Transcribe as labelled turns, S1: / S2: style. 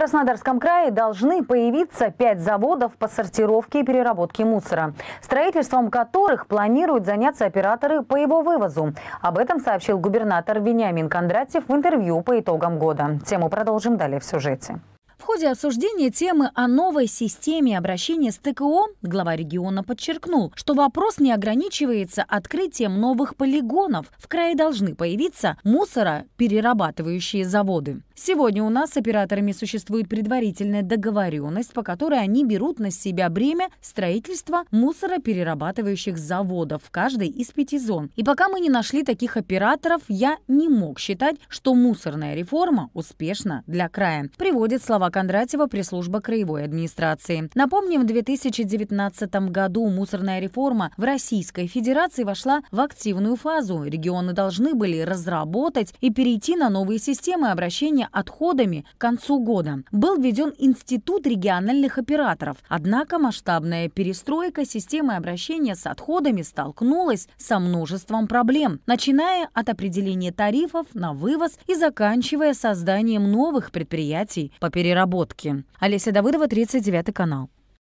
S1: Краснодарском крае должны появиться пять заводов по сортировке и переработке мусора, строительством которых планируют заняться операторы по его вывозу. Об этом сообщил губернатор Вениамин Кондратьев в интервью по итогам года. Тему продолжим далее в сюжете ходе обсуждения темы о новой системе обращения с ТКО глава региона подчеркнул, что вопрос не ограничивается открытием новых полигонов. В крае должны появиться мусороперерабатывающие заводы. Сегодня у нас с операторами существует предварительная договоренность, по которой они берут на себя бремя строительства мусороперерабатывающих заводов в каждой из пяти зон. И пока мы не нашли таких операторов, я не мог считать, что мусорная реформа успешна для края, приводит слова кондратов Кондратьева, пресс-служба краевой администрации. Напомним, в 2019 году мусорная реформа в Российской Федерации вошла в активную фазу. Регионы должны были разработать и перейти на новые системы обращения отходами к концу года. Был введен Институт региональных операторов. Однако масштабная перестройка системы обращения с отходами столкнулась со множеством проблем, начиная от определения тарифов на вывоз и заканчивая созданием новых предприятий по переработке разработки. Олеся Давыдова, 39 канал.